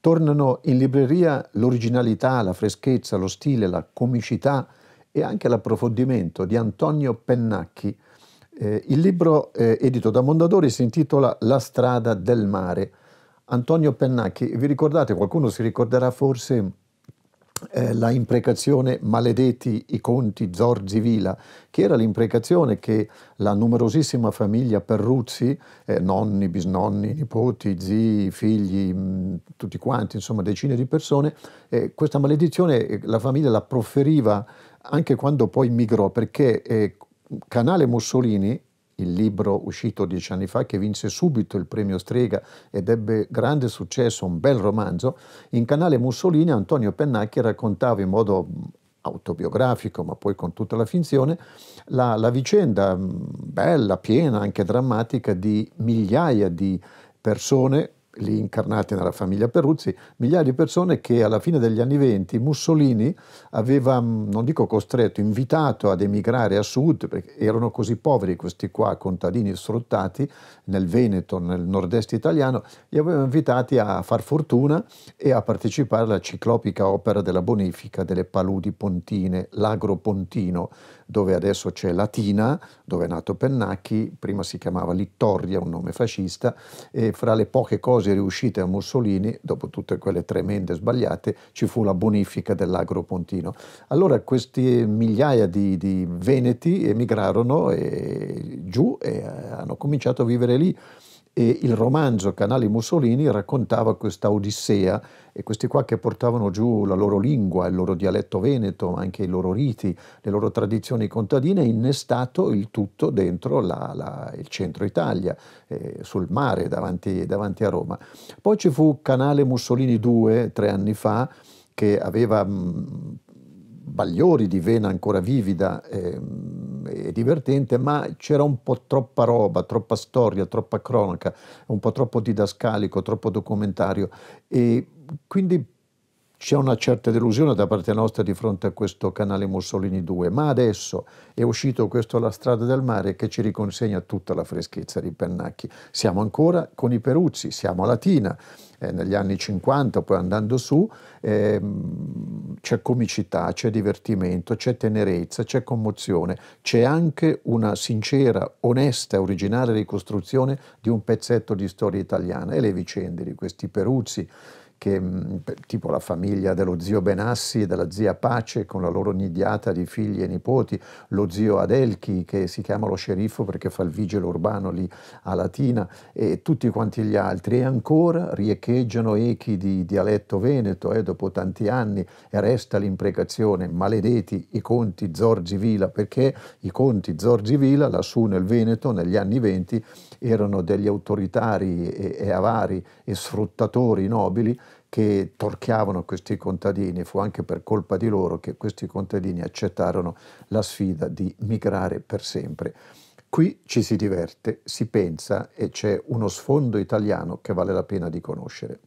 Tornano in libreria l'originalità, la freschezza, lo stile, la comicità e anche l'approfondimento di Antonio Pennacchi. Eh, il libro eh, edito da Mondadori si intitola La strada del mare. Antonio Pennacchi, vi ricordate, qualcuno si ricorderà forse eh, la imprecazione maledetti i conti Zorzi Vila, che era l'imprecazione che la numerosissima famiglia Perruzzi, eh, nonni, bisnonni, nipoti, zii, figli, mh, mm, tutti quanti, insomma decine di persone, eh, questa maledizione eh, la famiglia la proferiva anche quando poi migrò, perché eh, Canale Mussolini il libro uscito dieci anni fa che vinse subito il premio Strega ed ebbe grande successo, un bel romanzo, in canale Mussolini Antonio Pennacchi raccontava in modo mm, autobiografico, ma poi con tutta la finzione, la, la vicenda mm, bella, piena, anche drammatica di migliaia di persone lì incarnati nella famiglia Peruzzi, migliaia di persone che alla fine degli anni venti Mussolini aveva, mm, non dico costretto, invitato ad emigrare a sud, perché erano così poveri questi qua, contadini sfruttati, nel Veneto, nel nord-est italiano, li aveva invitati a far fortuna e a partecipare alla ciclopica opera della bonifica delle paludi pontine, l'agro pontino, dove adesso c'è Latina, dove è nato Pennacchi, prima si chiamava Littoria, un nome fascista, e fra le poche cose cose riuscite a Mussolini, dopo tutte quelle tremende sbagliate, ci fu la bonifica dell'agro pontino. Allora queste migliaia di, di veneti emigrarono e, giù e eh, hanno cominciato a vivere lì e il romanzo Canali Mussolini raccontava questa odissea e questi qua che portavano giù la loro lingua, il loro dialetto veneto, anche i loro riti, le loro tradizioni contadine, innestato il tutto dentro la, la, il centro Italia, eh, sul mare davanti, davanti a Roma. Poi ci fu Canale Mussolini 2, tre anni fa, che aveva mh, mm, Bagliori di vena ancora vivida, eh, e divertente, ma c'era un po' troppa roba, troppa storia, troppa cronaca, un po' troppo didascalico, troppo documentario e quindi c'è una certa delusione da parte nostra di fronte a questo canale Mussolini 2, ma adesso è uscito questo La strada del mare che ci riconsegna tutta la freschezza di Pennacchi. Siamo ancora con i Peruzzi, siamo a Latina, eh, negli anni 50, poi andando su, ehm, c'è comicità, c'è divertimento, c'è tenerezza, c'è commozione, c'è anche una sincera, onesta, originale ricostruzione di un pezzetto di storia italiana e le vicende di questi Peruzzi che, mm, tipo la famiglia dello zio Benassi e della zia Pace con la loro nidiata di figli e nipoti, lo zio Adelchi che si chiama lo sceriffo perché fa il vigile urbano lì a Latina e tutti quanti gli altri e ancora Riecchè echeggiano echi di dialetto veneto eh, dopo tanti anni e resta l'imprecazione maledeti i conti Zorzi Vila perché i conti Zorzi Vila lassù nel Veneto negli anni venti erano degli autoritari e, e avari e sfruttatori nobili che torchiavano questi contadini, fu anche per colpa di loro che questi contadini accettarono la sfida di migrare per sempre. Qui ci si diverte, si pensa e c'è uno sfondo italiano che vale la pena di conoscere.